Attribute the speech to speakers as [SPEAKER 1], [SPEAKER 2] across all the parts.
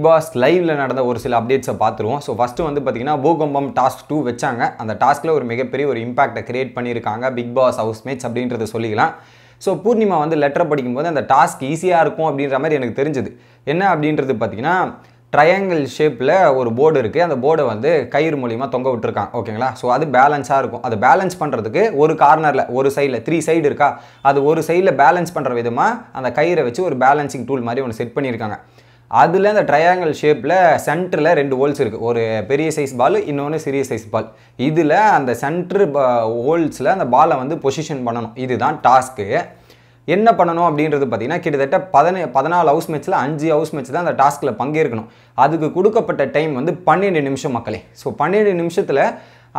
[SPEAKER 1] big pass லைவில் நடந்த ஒரு சில அப்டேட்ஸை பார்த்துருவோம் ஸோ ஃபஸ்ட்டு வந்து பார்த்தீங்கன்னா பூகம்பம் டாஸ்க் டூ வச்சாங்க அந்த டாஸ்கில் ஒரு மிகப்பெரிய ஒரு இம்பாக்டை கிரியேட் பண்ணியிருக்காங்க பிக் பாஸ் ஹவுஸ்மேட்ஸ் அப்படின்றத சொல்லிக்கலாம் ஸோ பூர்ணிமா வந்து லெட்டர் படிக்கும்போது அந்த டாஸ்க் ஈஸியாக இருக்கும் அப்படின்ற மாதிரி எனக்கு தெரிஞ்சுது என்ன அப்படின்றது பார்த்தீங்கன்னா ட்ரையாங்கிள் ஷேப்பில் ஒரு போர்டு இருக்குது அந்த போர்டை வந்து கயிறு மூலிமா தொங்க விட்டுருக்காங்க ஓகேங்களா ஸோ அது பேலன்ஸாக இருக்கும் அது பேலன்ஸ் பண்ணுறதுக்கு ஒரு கார்னரில் ஒரு சைடில் த்ரீ சைடு இருக்கா அது ஒரு சைடில் பேலன்ஸ் பண்ணுற விதமாக அந்த கயிறை வச்சு ஒரு பேலன்சிங் டூல் மாதிரி ஒன்று செட் பண்ணியிருக்காங்க அதில் அந்த ட்ரையாங்கிள் ஷேப்பில் சென்டரில் ரெண்டு ஹோல்ஸ் இருக்குது ஒரு பெரிய சைஸ் பால் இன்னொன்று சிறிய சைஸ் பால் இதில் அந்த சென்ட்ரு ஹோல்ஸில் அந்த பாலை வந்து பொசிஷன் பண்ணணும் இதுதான் டாஸ்க்கு என்ன பண்ணணும் அப்படின்றது பார்த்தீங்கன்னா கிட்டத்தட்ட பதினே பதினாலு ஹவுஸ் மேட்ச்சில் அஞ்சு ஹவுஸ் மேட்ச் தான் அந்த டாஸ்கில் பங்கேற்கணும் அதுக்கு கொடுக்கப்பட்ட டைம் வந்து பன்னெண்டு நிமிஷம் மக்களே ஸோ பன்னெண்டு நிமிஷத்தில்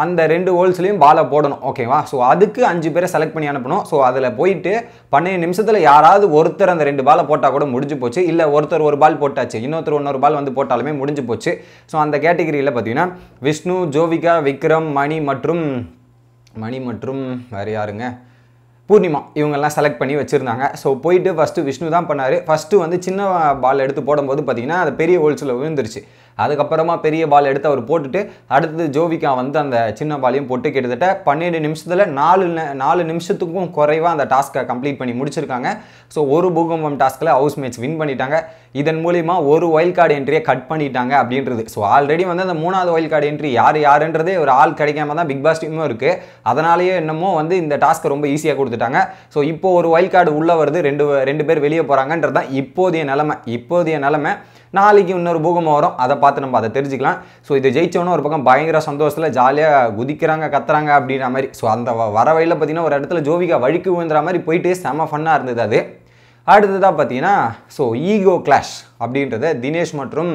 [SPEAKER 1] அந்த ரெண்டு ஹோல்ஸ்லேயும் பாலை போடணும் ஓகேவா ஸோ அதுக்கு அஞ்சு பேரை செலக்ட் பண்ணி அனுப்பணும் ஸோ அதில் போயிட்டு பன்னெண்டு நிமிஷத்தில் யாராவது ஒருத்தர் அந்த ரெண்டு பாலை போட்டால் கூட முடிஞ்சு போச்சு இல்லை ஒருத்தர் ஒரு பால் போட்டாச்சு இன்னொருத்தர் இன்னொரு பால் வந்து போட்டாலுமே முடிஞ்சு போச்சு ஸோ அந்த கேட்டகிரியில் பார்த்தீங்கன்னா விஷ்ணு ஜோவிகா விக்ரம் மணி மற்றும் மணி மற்றும் வேறு யாருங்க பூர்ணிமா இவங்கெல்லாம் செலக்ட் பண்ணி வச்சுருந்தாங்க ஸோ போயிட்டு ஃபஸ்ட்டு விஷ்ணு தான் பண்ணார் ஃபஸ்ட்டு வந்து சின்ன பால் எடுத்து போடும்போது பார்த்திங்கன்னா அது பெரிய ஹோல்ஸில் விழுந்துருச்சு அதுக்கப்புறமா பெரிய பால் எடுத்து அவர் போட்டுட்டு அடுத்தது ஜோவிகா வந்து அந்த சின்ன பாலையும் போட்டு கிட்டத்தட்ட பன்னெண்டு நிமிஷத்தில் நாலு நாலு நிமிஷத்துக்கும் குறைவாக அந்த டாஸ்க்கை கம்ப்ளீட் பண்ணி முடிச்சிருக்காங்க ஸோ ஒரு பூகம்பம் டாஸ்கில் ஹவுஸ் மேட்ச் வின் பண்ணிட்டாங்க இதன் மூலிமா ஒரு ஒயில் கார்டு என்ட்ரியை கட் பண்ணிட்டாங்க அப்படின்றது ஸோ ஆல்ரெடி வந்து அந்த மூணாவது ஒயில் கார்டு என்ட்ரி யார் யாருன்றதே ஒரு ஆள் கிடைக்காம தான் பிக் பாஸ் டீமும் இருக்குது அதனாலேயே என்னமோ வந்து இந்த டாஸ்க்கை ரொம்ப ஈஸியாக கொடுத்துட்டாங்க ஸோ இப்போ ஒரு ஒயில் கார்டு உள்ளே வருது ரெண்டு ரெண்டு பேர் வெளியே போகிறாங்கன்றது தான் இப்போதைய நிலமை இப்போதைய நிலமை நாளைக்கு இன்னொரு பூகம் வரும் அதை பார்த்து நம்ம அதை தெரிஞ்சுக்கலாம் ஸோ இது ஜெயிச்சோன்னு ஒரு பக்கம் பயங்கர சந்தோஷத்தில் ஜாலியாக குதிக்கிறாங்க கத்துறாங்க அப்படின்ற மாதிரி ஸோ அந்த வர வழியில் பார்த்திங்கன்னா ஒரு இடத்துல ஜோவிகா வழிக்கு விழுந்துற மாதிரி போயிட்டு செம ஃபன்னாக இருந்தது அது அடுத்ததாக பார்த்தீங்கன்னா ஸோ ஈகோ கிளாஷ் அப்படின்றத தினேஷ் மற்றும்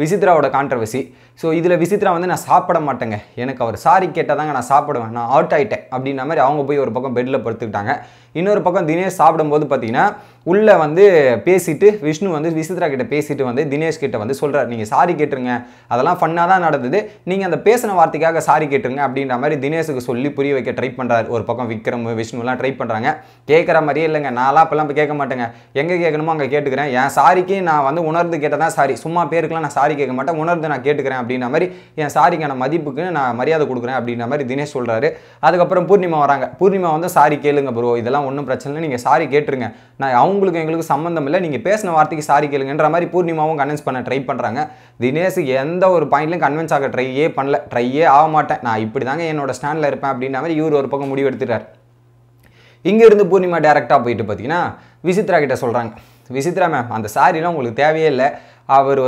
[SPEAKER 1] விசித்ராவோட கான்ட்ரவர்சி ஸோ இதில் விசித்ரா வந்து நான் சாப்பிட மாட்டேங்க எனக்கு அவர் சாரி கேட்டால் தாங்க நான் சாப்பிடுவேன் நான் அவுட் ஆகிட்டேன் அப்படின்ற மாதிரி அவங்க போய் ஒரு பக்கம் பெட்டில் படுத்துக்கிட்டாங்க இன்னொரு பக்கம் தினேஷ் சாப்பிடும்போது பார்த்தீங்கன்னா உள்ளே வந்து பேசிட்டு விஷ்ணு வந்து விசித்ரா கிட்ட பேசிட்டு வந்து தினேஷ் கிட்ட வந்து சொல்கிறார் நீங்கள் சாரி கேட்டுருங்க அதெல்லாம் ஃபன்னாக தான் நடந்தது நீங்கள் அந்த பேசின வார்த்தைக்காக சாரி கேட்டுருங்க அப்படின்ற மாதிரி தினேஷுக்கு சொல்லி புரிய வைக்க ட்ரை பண்ணுறாரு ஒரு பக்கம் விக்ரம் விஷ்ணுலாம் ட்ரை பண்ணுறாங்க கேட்குற மாதிரியே இல்லைங்க நான்லாம் அப்போல்லாம் இப்போ கேட்க மாட்டேங்க எங்கே கேட்கணுமோ அங்கே கேட்டுக்கிறேன் என் சாரிக்கு நான் வந்து உணர்ந்து கேட்டால் தான் சாரி சும்மா பேருக்குலாம் நான் சாரி கேட்க மாட்டேன் உணர்ந்து நான் கேட்டுக்கிறேன் அப்படின்ற மாதிரி என் சாரிக்கான மதிப்புக்கு நான் மரியாதை கொடுக்குறேன் அப்படின்ற மாதிரி தினேஷ் சொல்கிறாரு அதுக்கப்புறம் பூர்ணிமா வராங்க பூர்ணிமா வந்து சாரி கேளுங்க ப்ரோ இதெல்லாம் ஒன்றும் பிரச்சனை இல்லை நீங்கள் சாரி கேட்டுருங்க நான் அவங்களுக்கு எங்களுக்கு சம்மந்தம் இல்லை நீங்கள் பேசின வார்த்தைக்கு சாரி கேளுங்கன்ற மாதிரி பூர்ணிமாவும் கன்வின்ஸ் பண்ண ட்ரை பண்ணுறாங்க தினேஷ் எந்த ஒரு பாயிண்ட்லையும் கன்வின்ஸ் ஆக ட்ரையே பண்ணல ட்ரையே ஆக மாட்டேன் நான் இப்படி தாங்க என்னோட ஸ்டாண்டில் இருப்பேன் அப்படின்ற மாதிரி இவர் ஒரு பக்கம் முடிவு எடுத்துட்டார் இங்கேருந்து பூர்ணிமா டேரெக்டாக போயிட்டு பார்த்தீங்கன்னா விசித்ரா கிட்ட சொல்கிறாங்க விசித்ரா மேம் அந்த சாரிலாம் உங்களுக்கு தேவையே இல்லை அவர்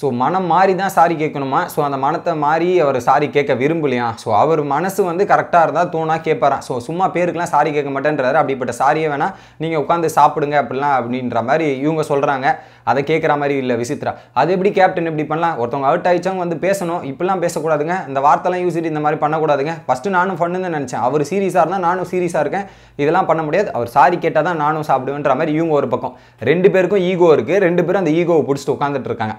[SPEAKER 1] ஸோ மனம் மாறி தான் சாரி கேட்கணுமா ஸோ அந்த மனத்தை மாறி அவர் சாரி கேட்க விரும்பலையா ஸோ அவர் மனசு வந்து கரெக்டாக இருந்தால் தூணாக கேட்பாரான் ஸோ சும்மா பேருக்குலாம் சாரி கேட்க மாட்டேன்றாரு அப்படிப்பட்ட சாரியை வேணால் நீங்கள் உட்காந்து சாப்பிடுங்க அப்படிலாம் அப்படின்ற மாதிரி இவங்க சொல்கிறாங்க அதை கேட்குற மாதிரி இல்லை விசித்ரா அது எப்படி கேப்டன் இப்படி பண்ணலாம் ஒருத்தவங்க அவுட் ஆகிச்சவங்க வந்து பேசணும் இப்படிலாம் பேசக்கூடாதுங்க இந்த வார்த்தைலாம் யூஸ் இந்த மாதிரி பண்ணக்கூடாதுங்க ஃபஸ்ட்டு நானும் பண்ணுன்னு நினச்சேன் அவர் சீரியஸாக இருந்தால் நானும் சீரியஸாக இருக்கேன் இதெல்லாம் பண்ண முடியாது அவர் சாரி கேட்டால் தான் நானும் சாப்பிடுவேன்ற மாதிரி இவங்க ஒரு பக்கம் ரெண்டு பேருக்கும் ஈகோ இருக்குது ரெண்டு பேரும் அந்த ஈகோவை பிடிச்சிட்டு உட்காந்துட்டு இருக்காங்க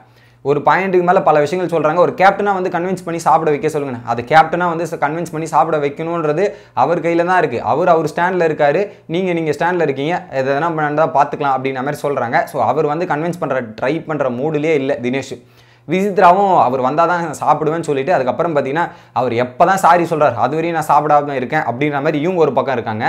[SPEAKER 1] ஒரு பாயிண்ட்டுக்கு மேலே பல விஷயங்கள் சொல்கிறாங்க ஒரு கேப்டனாக வந்து கன்வின்ஸ் பண்ணி சாப்பிட வைக்க சொல்லுங்கள் அது கேப்டனாக வந்து கன்வின்ஸ் பண்ணி சாப்பிட வைக்கணுன்றது அவர் கையில் தான் இருக்குது அவர் அவர் ஸ்டாண்டில் இருக்கார் நீங்கள் நீங்கள் ஸ்டாண்டில் இருக்கீங்க எதனா பண்ணால் பார்த்துக்கலாம் அப்படின்ற மாதிரி சொல்கிறாங்க ஸோ அவர் வந்து கன்வின்ஸ் பண்ணுற ட்ரை பண்ணுற மூடுலேயே இல்லை தினேஷ் விசித்ராவும் அவர் வந்தால் தான் சாப்பிடுவேன்னு சொல்லிட்டு அதுக்கப்புறம் பார்த்தீங்கன்னா அவர் எப்போ தான் சாரி சொல்கிறார் அது வரையும் நான் சாப்பிடாம இருக்கேன் அப்படின்ற மாதிரி இவங்க ஒரு பக்கம் இருக்காங்க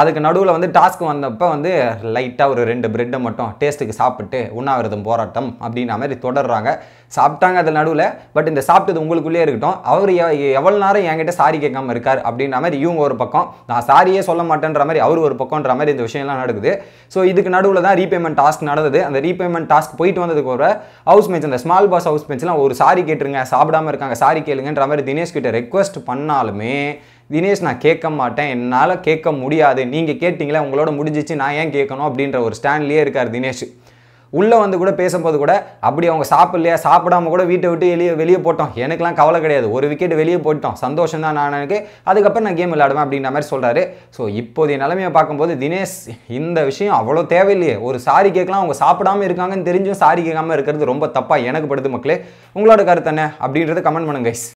[SPEAKER 1] அதுக்கு நடுவில் வந்து டாஸ்க் வந்தப்போ வந்து லைட்டாக ஒரு ரெண்டு பிரெட்டை மட்டும் டேஸ்ட்டுக்கு சாப்பிட்டு உண்ணாவிரதம் போராட்டம் அப்படின்ற மாதிரி தொடர்றாங்க சாப்பிட்டாங்க அதில் நடுவில் பட் இந்த சாப்பிட்டது உங்களுக்குள்ளேயே இருக்கட்டும் அவர் எவ்வளோ நேரம் என்கிட்ட சாரி கேட்காம இருக்கார் அப்படின்ற மாதிரி இவங்க ஒரு பக்கம் நான் சாரியே சொல்ல மாட்டேன்ற மாதிரி அவர் ஒரு பக்கம்ன்ற மாதிரி இந்த விஷயம்லாம் நடக்குது ஸோ இதுக்கு நடுவில் தான் ரீபேமெண்ட் டாஸ்க் நடந்தது அந்த ரீபேமெண்ட் டாஸ்க் போயிட்டு வந்ததுக்கு ஒரு ஹவுஸ் மேட்ச் அந்த ஸ்மால் பாஸ் ஹவுஸ் மேட்ச்லாம் ஒரு சாரி கேட்டுருங்க சாப்பிடாம இருக்காங்க சாரி கேளுங்கன்ற மாதிரி தினேஷ் கிட்ட ரெக்வஸ்ட் பண்ணாலுமே தினேஷ் நான் கேட்க மாட்டேன் என்னால் கேட்க முடியாது நீங்கள் கேட்டிங்களே உங்களோட முடிஞ்சிச்சு நான் ஏன் கேட்கணும் அப்படின்ற ஒரு ஸ்டாண்ட்லேயே இருக்கார் தினேஷ் உள்ளே வந்து கூட பேசும்போது கூட அப்படி அவங்க சாப்பிட்லையா சாப்பிடாம கூட வீட்டை விட்டு வெளியே வெளியே போட்டோம் எனக்குலாம் கவலை கிடையாது ஒரு விக்கெட் வெளியே போட்டோம் சந்தோஷம் தான் நான் எனக்கு அதுக்கப்புறம் நான் கேம் விளையாடுவேன் அப்படின்ற மாதிரி சொல்கிறாரு ஸோ இப்போதைய நிலைமையை பார்க்கும்போது தினேஷ் இந்த விஷயம் அவ்வளோ தேவையில்லையே ஒரு சாரி கேட்கலாம் அவங்க சாப்பிடாம இருக்காங்கன்னு தெரிஞ்சும் சாரி கேட்காம இருக்கிறது ரொம்ப தப்பாக எனக்கு படுது மக்களே உங்களோட கருத்து என்ன அப்படின்றத கமெண்ட் பண்ணுங்க கைஸ்